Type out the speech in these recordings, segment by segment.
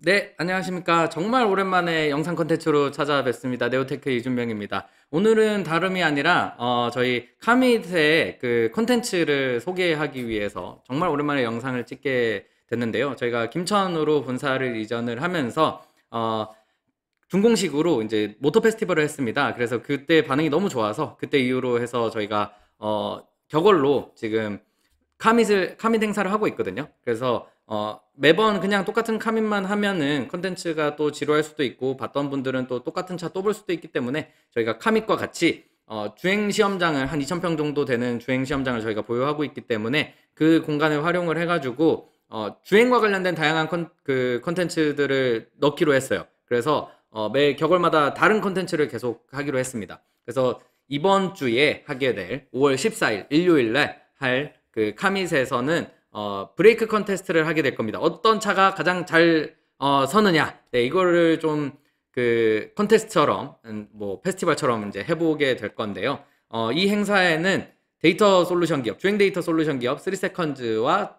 네, 안녕하십니까. 정말 오랜만에 영상 콘텐츠로 찾아뵙습니다. 네오테크 이준명입니다. 오늘은 다름이 아니라 어, 저희 카미트의 그 컨텐츠를 소개하기 위해서 정말 오랜만에 영상을 찍게 됐는데요. 저희가 김천으로 본사를 이전을 하면서 어, 준공식으로 이제 모터 페스티벌을 했습니다. 그래서 그때 반응이 너무 좋아서 그때 이후로 해서 저희가 어, 격월로 지금 카밋을 카밋 행사를 하고 있거든요. 그래서 어, 매번 그냥 똑같은 카밋만 하면은 컨텐츠가 또 지루할 수도 있고 봤던 분들은 또 똑같은 차 또 볼 수도 있기 때문에 저희가 카밋과 같이 어, 주행 시험장을 한 2,000평 정도 되는 주행 시험장을 저희가 보유하고 있기 때문에 그 공간을 활용을 해가지고 어, 주행과 관련된 다양한 컨, 그 컨텐츠들을 넣기로 했어요. 그래서 어, 매 격월마다 다른 컨텐츠를 계속 하기로 했습니다. 그래서 이번 주에 하게 될 5월 14일 일요일날 할 그 카밋에서는 어, 브레이크 컨테스트를 하게 될 겁니다. 어떤 차가 가장 잘 어, 서느냐. 네, 이거를 좀 그 컨테스트처럼 음, 뭐 페스티벌처럼 이제 해보게 될 건데요. 어, 이 행사에는 데이터 솔루션 기업, 주행 데이터 솔루션 기업 3세컨즈와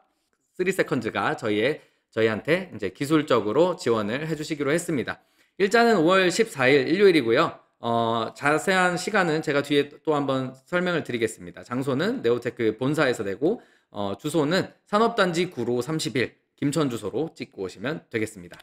3세컨즈가 저희의 저희한테 이제 기술적으로 지원을 해주시기로 했습니다. 일자는 5월 14일 일요일이고요. 어, 자세한 시간은 제가 뒤에 또 한번 설명을 드리겠습니다. 장소는 네오테크 본사에서 되고 어, 주소는 산업단지 9로 31 김천 주소로 찍고 오시면 되겠습니다.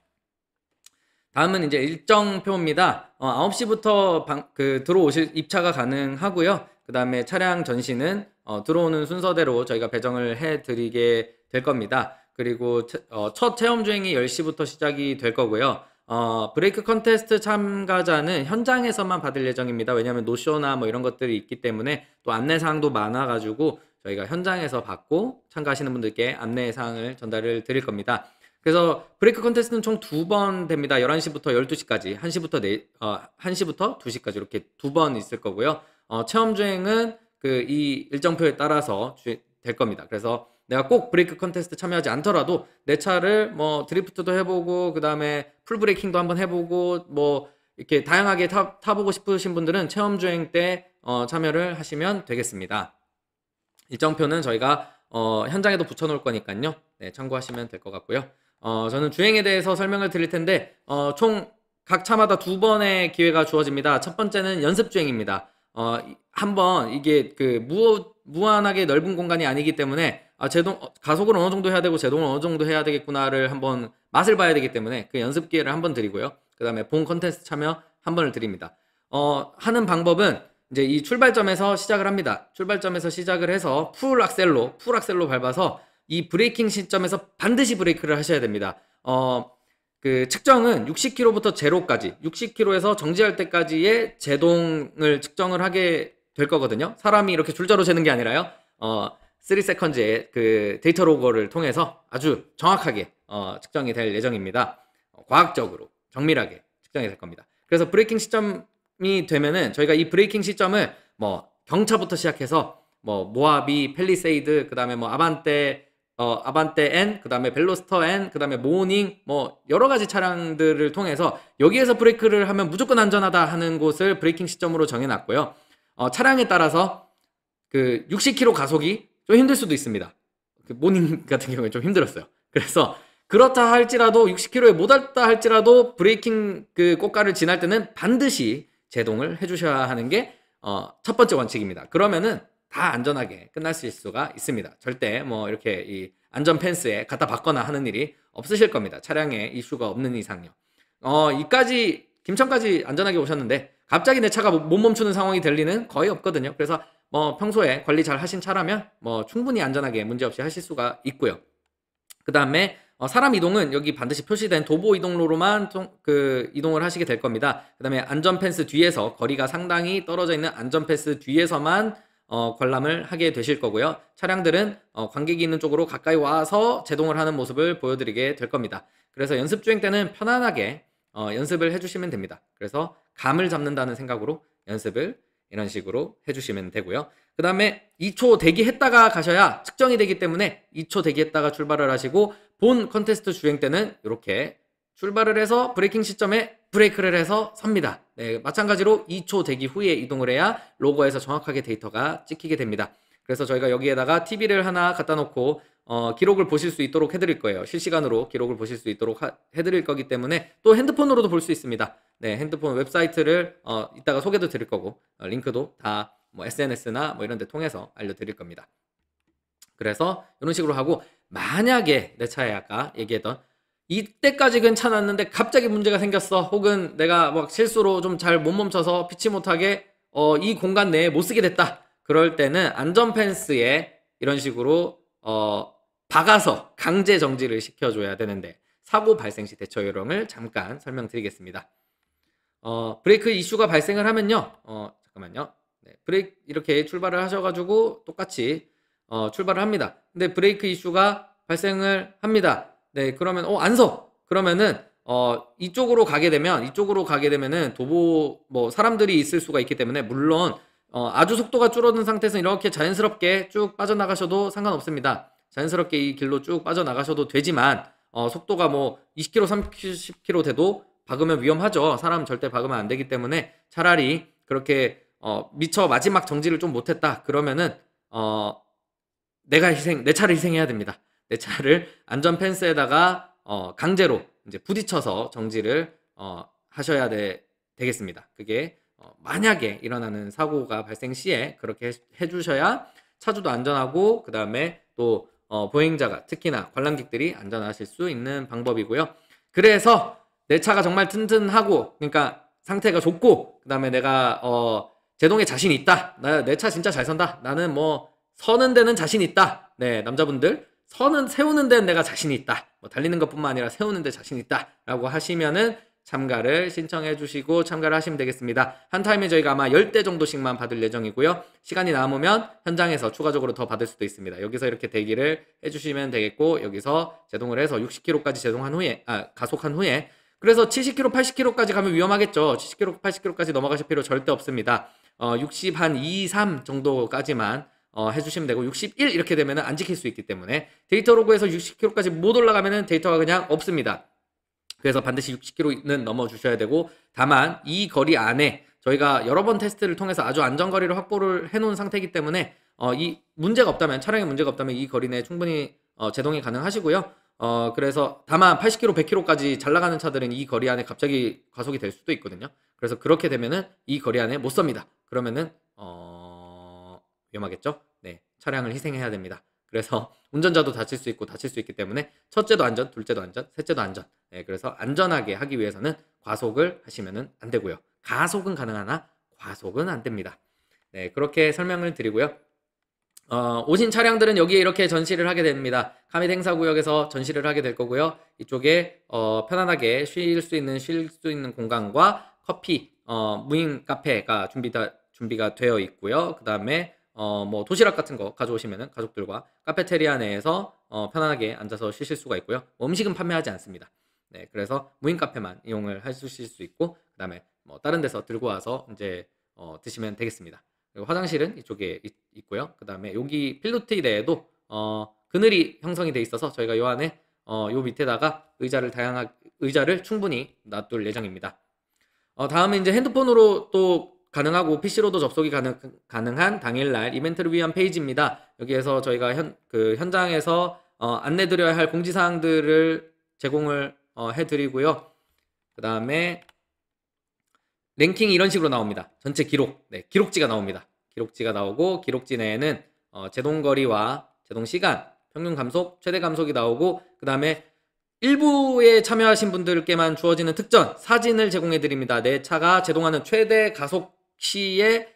다음은 이제 일정표입니다. 어, 9시부터 방, 그, 들어오실 입차가 가능하고요. 그 다음에 차량 전시는 어, 들어오는 순서대로 저희가 배정을 해드리게 될 겁니다. 그리고 첫, 어, 첫 체험 주행이 10시부터 시작이 될 거고요. 어, 브레이크 컨테스트 참가자는 현장에서만 받을 예정입니다. 왜냐하면 노쇼나 뭐 이런 것들이 있기 때문에 또 안내사항도 많아가지고 저희가 현장에서 받고 참가하시는 분들께 안내 사항을 전달을 드릴 겁니다. 그래서 브레이크 컨테스트는 총 두 번 됩니다. 11시부터 12시까지, 1시부터 4, 어, 1시부터 2시까지 이렇게 두 번 있을 거고요. 어, 체험 주행은 그 이 일정표에 따라서 주, 될 겁니다. 그래서 내가 꼭 브레이크 컨테스트 참여하지 않더라도 내 차를 뭐 드리프트도 해보고 그다음에 풀 브레이킹도 한번 해보고 뭐 이렇게 다양하게 타, 타보고 싶으신 분들은 체험 주행 때 어, 참여를 하시면 되겠습니다. 일정표는 저희가 어, 현장에도 붙여놓을 거니까요. 네, 참고하시면 될 것 같고요. 어, 저는 주행에 대해서 설명을 드릴 텐데 어, 총 각 차마다 두 번의 기회가 주어집니다. 첫 번째는 연습 주행입니다. 어, 한번 이게 그 무, 무한하게 넓은 공간이 아니기 때문에 아, 제동 어, 가속을 어느 정도 해야 되고 제동을 어느 정도 해야 되겠구나를 한번 맛을 봐야 되기 때문에 그 연습 기회를 한번 드리고요. 그 다음에 본컨텐츠 참여 한 번을 드립니다. 어, 하는 방법은 이제 이 출발점에서 시작을 합니다. 출발점에서 시작을 해서 풀 악셀로, 풀 악셀로 밟아서 이 브레이킹 시점에서 반드시 브레이크를 하셔야 됩니다. 어, 그 측정은 60km부터 제로까지, 60km에서 정지할 때까지의 제동을 측정을 하게 될 거거든요. 사람이 이렇게 줄자로 재는 게 아니라요. 어, 3세컨즈의 그 데이터 로거를 통해서 아주 정확하게 어, 측정이 될 예정입니다. 과학적으로 정밀하게 측정이 될 겁니다. 그래서 브레이킹 시점 이 되면은 저희가 이 브레이킹 시점을 뭐 경차부터 시작해서 뭐 모하비, 펠리세이드, 그다음에 뭐 아반떼 어 아반떼 N, 그다음에 벨로스터 N, 그다음에 모닝 뭐 여러 가지 차량들을 통해서 여기에서 브레이크를 하면 무조건 안전하다 하는 곳을 브레이킹 시점으로 정해 놨고요. 어 차량에 따라서 그 60km 가속이 좀 힘들 수도 있습니다. 그 모닝 같은 경우에 좀 힘들었어요. 그래서 그렇다 할지라도 60km에 못 왔다 할지라도 브레이킹 그 꽃가를 지날 때는 반드시 제동을 해주셔야 하는 게첫 어, 번째 원칙입니다. 그러면은 다 안전하게 끝날 수가 있습니다. 절대 뭐 이렇게 이 안전 펜스에 갖다 박거나 하는 일이 없으실 겁니다. 차량에 이슈가 없는 이상요. 어, 이까지 김천까지 안전하게 오셨는데 갑자기 내 차가 못 멈추는 상황이 될 리는 거의 없거든요. 그래서 뭐 평소에 관리 잘 하신 차라면 뭐 충분히 안전하게 문제없이 하실 수가 있고요. 그 다음에 어, 사람 이동은 여기 반드시 표시된 도보 이동로로만 통, 그 이동을 하시게 될 겁니다. 그 다음에 안전펜스 뒤에서 거리가 상당히 떨어져 있는 안전펜스 뒤에서만 어, 관람을 하게 되실 거고요. 차량들은 어, 관객이 있는 쪽으로 가까이 와서 제동을 하는 모습을 보여드리게 될 겁니다. 그래서 연습 주행 때는 편안하게 어, 연습을 해주시면 됩니다. 그래서 감을 잡는다는 생각으로 연습을 이런 식으로 해주시면 되고요. 그 다음에 2초 대기했다가 가셔야 측정이 되기 때문에 2초 대기했다가 출발을 하시고 본 컨테스트 주행 때는 이렇게 출발을 해서 브레이킹 시점에 브레이크를 해서 섭니다. 네, 마찬가지로 2초 대기 후에 이동을 해야 로고에서 정확하게 데이터가 찍히게 됩니다. 그래서 저희가 여기에다가 TV를 하나 갖다 놓고 어, 기록을 보실 수 있도록 해드릴 거예요. 실시간으로 기록을 보실 수 있도록 하, 해드릴 거기 때문에 또 핸드폰으로도 볼 수 있습니다. 네, 핸드폰 웹사이트를 어, 이따가 소개도 드릴 거고 어, 링크도 다뭐 SNS나 뭐 이런 데 통해서 알려드릴 겁니다. 그래서 이런 식으로 하고 만약에 내 차에 아까 얘기했던 이때까지 괜찮았는데 갑자기 문제가 생겼어 혹은 내가 막 실수로 좀 잘 못 멈춰서 피치 못하게 어, 이 공간 내에 못 쓰게 됐다 그럴 때는 안전 펜스에 이런 식으로 어, 박아서 강제 정지를 시켜줘야 되는데 사고 발생 시 대처 요령을 잠깐 설명드리겠습니다. 어, 브레이크 이슈가 발생을 하면요. 어, 잠깐만요. 네, 브레이크 이렇게 출발을 하셔가지고 똑같이 어, 출발을 합니다. 근데 브레이크 이슈가 발생을 합니다. 네, 그러면 어, 안 서. 그러면은 어, 이쪽으로 가게 되면 이쪽으로 가게 되면은 도보 뭐 사람들이 있을 수가 있기 때문에 물론 어, 아주 속도가 줄어든 상태에서 이렇게 자연스럽게 쭉 빠져나가셔도 상관없습니다. 자연스럽게 이 길로 쭉 빠져나가셔도 되지만 어, 속도가 뭐 20km, 30km 돼도 박으면 위험하죠. 사람 절대 박으면 안 되기 때문에 차라리 그렇게 어, 미처 마지막 정지를 좀 못했다. 그러면은 어, 내가 희생, 내 차를 희생해야 됩니다. 내 차를 안전 펜스에다가 어, 강제로 이제 부딪혀서 정지를 어, 하셔야 돼, 되겠습니다. 그게 어, 만약에 일어나는 사고가 발생 시에 그렇게 해주셔야 차주도 안전하고 그 다음에 또 어, 보행자가 특히나 관람객들이 안전하실 수 있는 방법이고요. 그래서 내 차가 정말 튼튼하고 그러니까 상태가 좋고 그 다음에 내가 어, 제동에 자신 있다. 나 내 차 진짜 잘 산다. 나는 뭐 서는 데는 자신 있다. 네, 남자분들 서는 세우는 데는 내가 자신 있다. 뭐 달리는 것뿐만 아니라 세우는 데 자신 있다라고 하시면은 참가를 신청해 주시고 참가를 하시면 되겠습니다. 한 타임에 저희가 아마 10대 정도씩만 받을 예정이고요. 시간이 남으면 현장에서 추가적으로 더 받을 수도 있습니다. 여기서 이렇게 대기를 해 주시면 되겠고 여기서 제동을 해서 60km까지 제동한 후에 아 가속한 후에 그래서 70km, 80km까지 가면 위험하겠죠. 70km, 80km까지 넘어가실 필요 절대 없습니다. 어, 60 한 2, 3 정도까지만 어, 해주시면 되고 61 이렇게 되면 안 지킬 수 있기 때문에 데이터 로그에서 60km까지 못 올라가면 데이터가 그냥 없습니다. 그래서 반드시 60km는 넘어주셔야 되고 다만 이 거리 안에 저희가 여러 번 테스트를 통해서 아주 안전거리를 확보를 해놓은 상태이기 때문에 어, 이 문제가 없다면 차량에 문제가 없다면 이 거리 내에 충분히 어, 제동이 가능하시고요. 어, 그래서 다만 80km, 100km까지 잘 나가는 차들은 이 거리 안에 갑자기 과속이 될 수도 있거든요. 그래서 그렇게 되면은 이 거리 안에 못 섭니다. 그러면은 어... 위험하겠죠? 네, 차량을 희생해야 됩니다. 그래서 운전자도 다칠 수 있고 다칠 수 있기 때문에 첫째도 안전, 둘째도 안전, 셋째도 안전. 네, 그래서 안전하게 하기 위해서는 과속을 하시면은 안 되고요. 가속은 가능하나 과속은 안 됩니다. 네, 그렇게 설명을 드리고요. 어, 오신 차량들은 여기에 이렇게 전시를 하게 됩니다. 카밋 행사구역에서 전시를 하게 될 거고요. 이쪽에 어, 편안하게 쉴 수 있는 쉴 수 있는 공간과 커피, 어, 무인 카페가 준비다, 준비가 되어 있고요. 그 다음에 어, 뭐 도시락 같은 거가져오시면 가족들과 카페테리아 내에서 어, 편안하게 앉아서 쉬실 수가 있고요. 뭐 음식은 판매하지 않습니다. 네, 그래서 무인 카페만 이용을 하실 수 있고, 그 다음에 뭐 다른 데서 들고 와서 이제 어, 드시면 되겠습니다. 화장실은 이쪽에 있, 있고요. 그 다음에 여기 필로티 내에도 어, 그늘이 형성이 돼 있어서 저희가 요 안에 어, 요 밑에다가 의자를 다양한 의자를 충분히 놔둘 예정입니다. 어, 다음에 이제 핸드폰으로 또 가능하고 PC로도 접속이 가능, 가능한 당일날 이벤트를 위한 페이지입니다. 여기에서 저희가 현, 그 현장에서 어, 안내드려야 할 공지사항들을 제공을 어, 해드리고요. 그 다음에 랭킹이 이런 식으로 나옵니다. 전체 기록, 네, 기록지가 나옵니다. 기록지가 나오고 기록지 내에는 어, 제동 거리와 제동 시간, 평균 감속, 최대 감속이 나오고 그 다음에 일부에 참여하신 분들께만 주어지는 특전 사진을 제공해 드립니다. 내 차가 제동하는 최대 가속 시에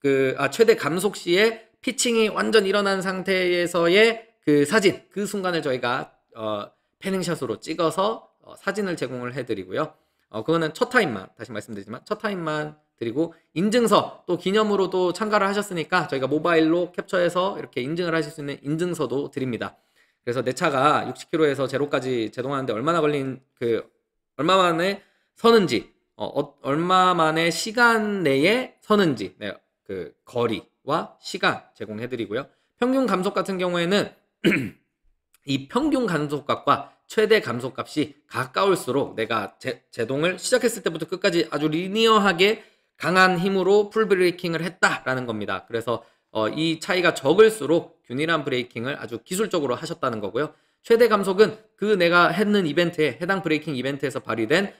그아 최대 감속 시에 피칭이 완전 일어난 상태에서의 그 사진 그 순간을 저희가 어 패닝샷으로 찍어서 어, 사진을 제공을 해드리고요. 어, 그거는 첫 타임만 다시 말씀드리지만 첫 타임만 드리고 인증서 또 기념으로 도 참가를 하셨으니까 저희가 모바일로 캡처해서 이렇게 인증을 하실 수 있는 인증서도 드립니다. 그래서 내 차가 60km에서 제로까지 제동하는데 얼마나 걸린 그 얼마 만에 서는지 어, 어, 얼마 만에 시간 내에 서는지 네, 그 거리와 시간 제공해드리고요. 평균 감속 같은 경우에는 이 평균 감속각과 최대 감속값이 가까울수록 내가 제, 제동을 시작했을 때부터 끝까지 아주 리니어하게 강한 힘으로 풀 브레이킹을 했다라는 겁니다. 그래서 어, 이 차이가 적을수록 균일한 브레이킹을 아주 기술적으로 하셨다는 거고요. 최대 감속은 그 내가 했는 이벤트에 해당 브레이킹 이벤트에서 발휘된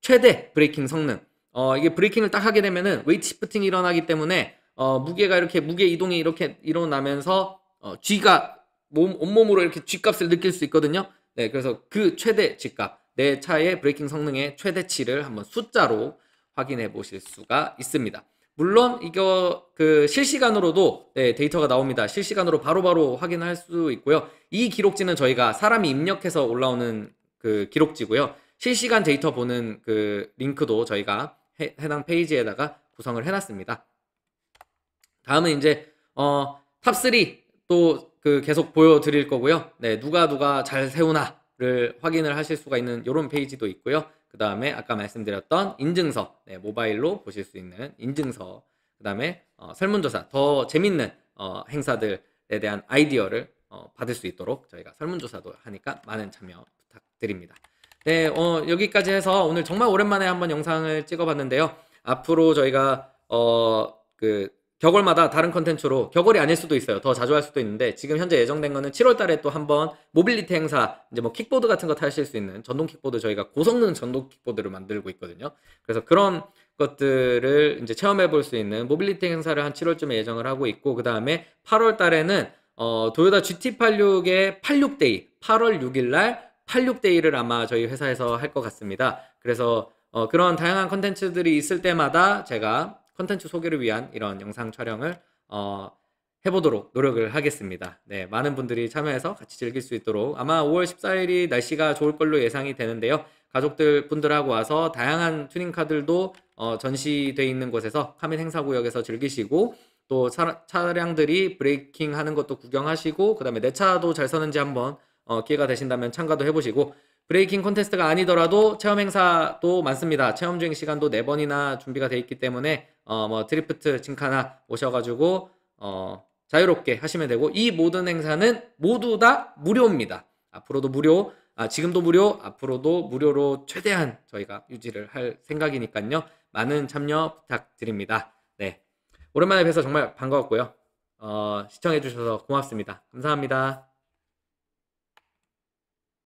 최대 브레이킹 성능. 어, 이게 브레이킹을 딱 하게 되면은 웨이트 시프팅이 일어나기 때문에 어, 무게가 이렇게 무게 이동이 이렇게 일어나면서 어, G가 몸 온몸으로 이렇게 G값을 느낄 수 있거든요. 네, 그래서 그 최대 집값, 내 차의 브레이킹 성능의 최대치를 한번 숫자로 확인해 보실 수가 있습니다. 물론 이거 그 실시간으로도 네, 데이터가 나옵니다. 실시간으로 바로바로 바로 확인할 수 있고요. 이 기록지는 저희가 사람이 입력해서 올라오는 그 기록지고요. 실시간 데이터 보는 그 링크도 저희가 해, 당 페이지에다가 구성을 해놨습니다. 다음은 이제 어, 탑3 또그 계속 보여드릴 거고요. 네, 누가 누가 잘 세우나를 확인을 하실 수가 있는 이런 페이지도 있고요. 그 다음에 아까 말씀드렸던 인증서, 네, 모바일로 보실 수 있는 인증서, 그 다음에 어, 설문조사, 더 재밌는 어, 행사들에 대한 아이디어를 어, 받을 수 있도록 저희가 설문조사도 하니까 많은 참여 부탁드립니다. 네, 어, 여기까지 해서 오늘 정말 오랜만에 한번 영상을 찍어봤는데요. 앞으로 저희가 어, 그 격월마다 다른 컨텐츠로 격월이 아닐 수도 있어요. 더 자주 할 수도 있는데 지금 현재 예정된 거는 7월 달에 또 한번 모빌리티 행사 이제 뭐 킥보드 같은 거 타실 수 있는 전동 킥보드 저희가 고성능 전동 킥보드를 만들고 있거든요. 그래서 그런 것들을 이제 체험해 볼 수 있는 모빌리티 행사를 한 7월쯤에 예정을 하고 있고 그다음에 8월 달에는 어도요다 GT86의 86데이 8월 6일 날 86데이를 아마 저희 회사에서 할 것 같습니다. 그래서 어 그런 다양한 컨텐츠들이 있을 때마다 제가 컨텐츠 소개를 위한 이런 영상 촬영을 어, 해보도록 노력을 하겠습니다. 네, 많은 분들이 참여해서 같이 즐길 수 있도록 아마 5월 14일이 날씨가 좋을 걸로 예상이 되는데요. 가족들 분들하고 와서 다양한 튜닝카들도 어, 전시되어 있는 곳에서 카멘 행사구역에서 즐기시고 또 차, 차량들이 브레이킹 하는 것도 구경하시고 그 다음에 내 차도 잘 서는지 한번 어, 기회가 되신다면 참가도 해보시고 브레이킹 콘테스트가 아니더라도 체험 행사도 많습니다. 체험 주행 시간도 4번이나 준비가 돼 있기 때문에 어 뭐 드리프트, 징카나 오셔가지고 어 자유롭게 하시면 되고 이 모든 행사는 모두 다 무료입니다. 앞으로도 무료, 아 지금도 무료, 앞으로도 무료로 최대한 저희가 유지를 할 생각이니까요. 많은 참여 부탁드립니다. 네, 오랜만에 뵈서 정말 반가웠고요. 어, 시청해주셔서 고맙습니다. 감사합니다.